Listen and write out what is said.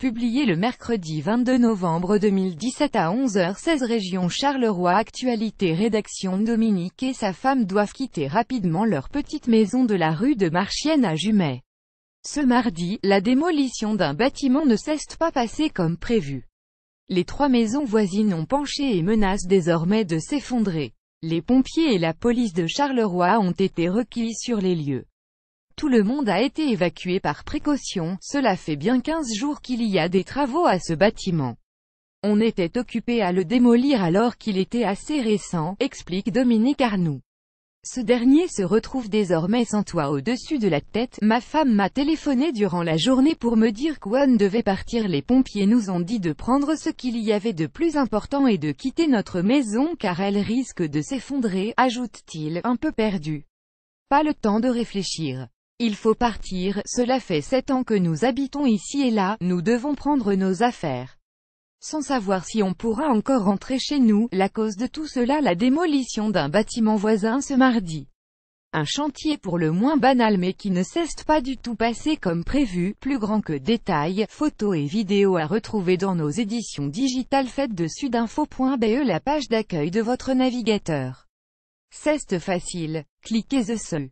Publié le mercredi 22 novembre 2017 à 11h16 Région Charleroi Actualité Rédaction Dominique et sa femme doivent quitter rapidement leur petite maison de la rue de Marchienne à Jumet. Ce mardi, la démolition d'un bâtiment ne cesse pas passer comme prévu. Les trois maisons voisines ont penché et menacent désormais de s'effondrer. Les pompiers et la police de Charleroi ont été requis sur les lieux tout le monde a été évacué par précaution, cela fait bien 15 jours qu'il y a des travaux à ce bâtiment. On était occupé à le démolir alors qu'il était assez récent, explique Dominique Arnoux. Ce dernier se retrouve désormais sans toit au-dessus de la tête. Ma femme m'a téléphoné durant la journée pour me dire qu'on devait partir. Les pompiers nous ont dit de prendre ce qu'il y avait de plus important et de quitter notre maison car elle risque de s'effondrer, ajoute-t-il, un peu perdu. Pas le temps de réfléchir. Il faut partir, cela fait sept ans que nous habitons ici et là, nous devons prendre nos affaires. Sans savoir si on pourra encore rentrer chez nous, la cause de tout cela la démolition d'un bâtiment voisin ce mardi. Un chantier pour le moins banal mais qui ne cesse pas du tout passer comme prévu, plus grand que détails, photos et vidéos à retrouver dans nos éditions digitales faites de sudinfo.be la page d'accueil de votre navigateur. Ceste facile. Cliquez seul.